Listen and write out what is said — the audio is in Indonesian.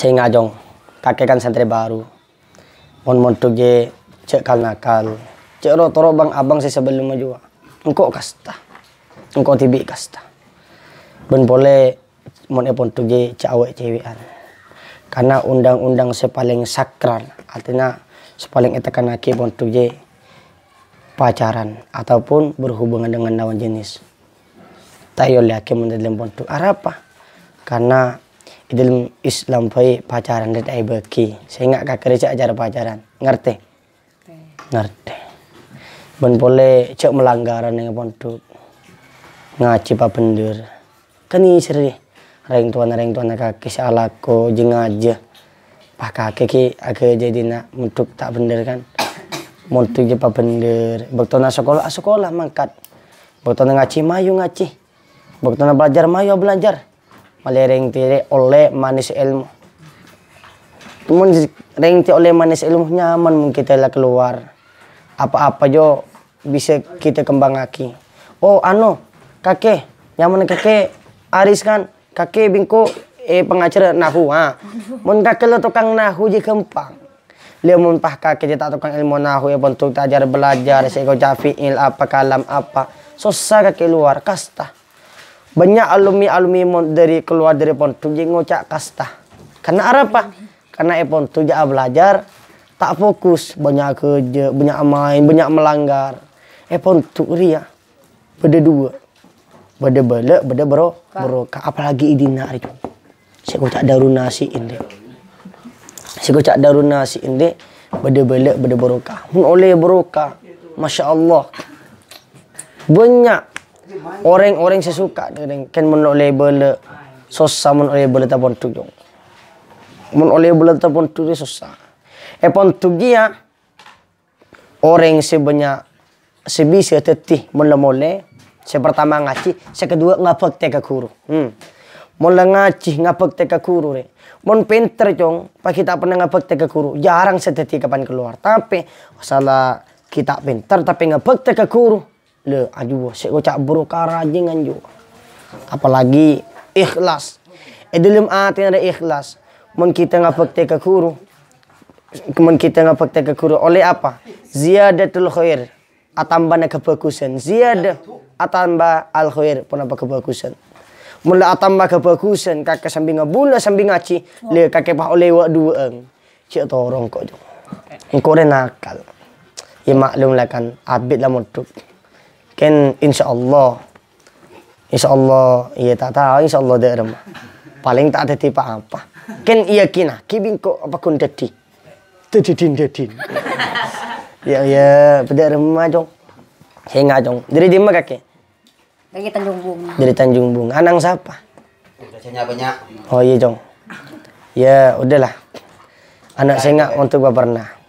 Saya ngajong, kakek kan santri baru mon mon je, cek kal nakal cek ro toro bang abang si sebelum juga engkau kasta engkau tibi kasta ben boleh mon epon tuge cek awek cewekan. karena undang-undang paling sakral artinya sepaling etakan aki pon je pacaran ataupun berhubungan dengan lawan jenis tayo lihat kemudian pon tu arapa karena idul Islam poi pacaran dari ai beki saya nggak kak kerja ajar pacaran ngerti ngerti ben boleh cek melanggaran yang pondok ngaji pa pendur kan ini seri reng tuan reng tuan kaki salako jeng aja pak kaki ki agak jadi nak mutuk tak bener kan mutuk je pa bener bektona sekolah ah, sekolah mangkat bektona ngaji mayu ngaji bektona belajar mayu belajar malereng tire oleh manis ilmu mun reng ti oleh manis ilmu nyaman mun kita lah keluar apa-apa jo bisa kita kembang aki oh ano kakek nyaman kakek aris kan kakek bingko eh pengacara nahu ha mun kakek lo tukang nahu je kempang Leo mun pah kakek tak tukang ilmu nahu ya bentuk tajar belajar seko jafiil apa kalam apa susah kakek luar kasta banyak alumni alumni dari keluar dari Pontu jengo cak kasta karena apa karena epon eh tuh ah ablajar belajar tak fokus banyak kerja banyak main banyak melanggar epon eh tuh ria ya, beda dua beda bela beda bro bro apalagi idina hari tuh, saya tak daruna si inde saya tak daruna si inde beda bela beda barokah mun oleh barokah masya Allah banyak orang-orang saya suka, dengan kan mun label susah, mun label ta pon tujong mun label ta pon tujong epon tugia orang sebanyak sebisa teti mun mole se pertama ngaji se kedua ngapak teka kuru hmm mun ngaji ngapak teka kuru re mun pinter jong pak kita pernah ngapak teka kuru jarang teti kapan keluar tapi salah kita pinter tapi ngapak teka kuru le aju sik cak berukara aja nganju apalagi ikhlas e dalam hati ada ikhlas mun kita ngapakte ke guru mun kita ngapakte ke guru oleh apa ziyadatul khair atambana kebagusan ziyad atamba al khair apa kebagusan mula atamba kebagusan kakak sambil ngebula sambil ngaci le kakak pah oleh wak dua eng cik torong kok jo engkau nakal ya maklum lah kan abid lah mutuk kan insya Allah insya Allah iya tak tahu insya Allah derma paling tak ada tipa apa kan iya kina kibing kok apa kun dedi din dedi ya ya beda remah jong saya nggak jong dari di mana kakek dari Tanjung Bung dari Tanjung Bung anang siapa banyak oh iya jong ya udahlah anak saya nggak untuk pernah